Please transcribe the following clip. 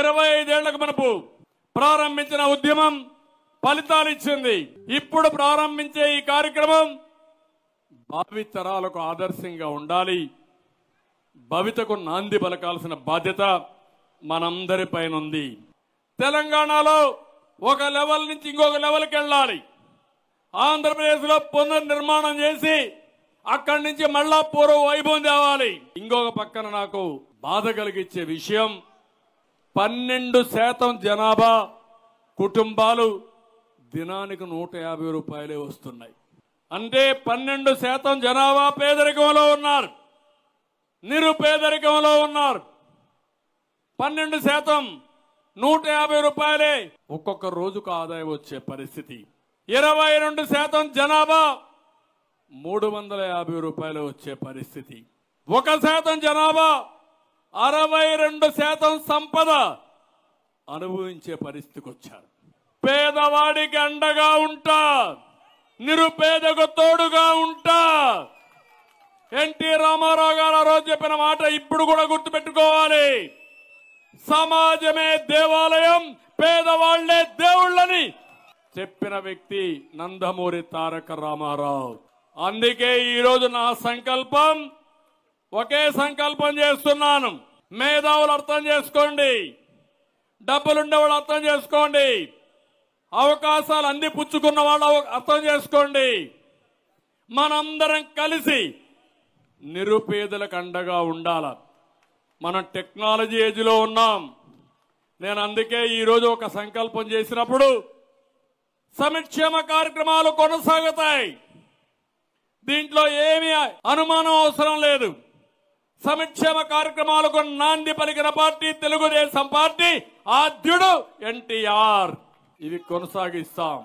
ఇరవై ఐదేళ్లకు మనకు ప్రారంభించిన ఉద్యమం ఫలితాలు ఇచ్చింది ఇప్పుడు ప్రారంభించే ఈ కార్యక్రమం భావితరాలకు ఆదర్శంగా ఉండాలి భవితకు నాంది పలకాల్సిన బాధ్యత మనందరిపైన ఉంది తెలంగాణలో ఒక లెవెల్ నుంచి ఇంకొక లెవెల్కి వెళ్ళాలి ఆంధ్రప్రదేశ్లో పునర్నిర్మాణం చేసి అక్కడి నుంచి మళ్ళా పూర్వ వైభవం తేవాలి ఇంకొక పక్కన నాకు బాధ కలిగించే విషయం పన్నెండు శాతం జనాభా కుటుంబాలు దినానికి నూట యాభై రూపాయలే వస్తున్నాయి అంటే పన్నెండు శాతం జనాభా పేదరికంలో ఉన్నారు నిరుపేదరికంలో ఉన్నారు పన్నెండు శాతం నూట యాభై రూపాయలే ఒక్కొక్క రోజుకు ఆదాయం వచ్చే పరిస్థితి ఇరవై రెండు శాతం జనాభా మూడు వందల యాభై రూపాయలు వచ్చే పరిస్థితి ఒక శాతం జనాభా అరవై రెండు శాతం సంపద అనుభవించే పరిస్థితికి వచ్చారు పేదవాడికి అండగా ఉంటా నిరుపేదకు తోడుగా ఉంటా ఎన్టీ రామారావు గారు ఆ రోజు చెప్పిన మాట ఇప్పుడు కూడా గుర్తుపెట్టుకోవాలి సమాజమే దేవాలయం పేదవాళ్లే దేవుళ్ళని చెప్పిన వ్యక్తి నందమూరి తారక రామారావు అందుకే ఈరోజు నా సంకల్పం ఒకే సంకల్పం చేస్తున్నాను మేధావులు అర్థం చేసుకోండి వాళ్ళు అర్థం చేసుకోండి అవకాశాలు అంది పుచ్చుకున్న వాళ్ళు అర్థం చేసుకోండి మనందరం కలిసి నిరుపేదలకు అండగా ఉండాల మనం టెక్నాలజీ ఏజ్లో ఉన్నాం నేను అందుకే ఈరోజు ఒక సంకల్పం చేసినప్పుడు సంక్షేమ కార్యక్రమాలు కొనసాగుతాయి దీంట్లో ఏమీ అనుమానం అవసరం లేదు సంక్షేమ కార్యక్రమాలకు నాంది పలికిన పార్టీ తెలుగుదేశం పార్టీ ఆద్యుడు ఎన్టీఆర్ ఇది కొనసాగిస్తాం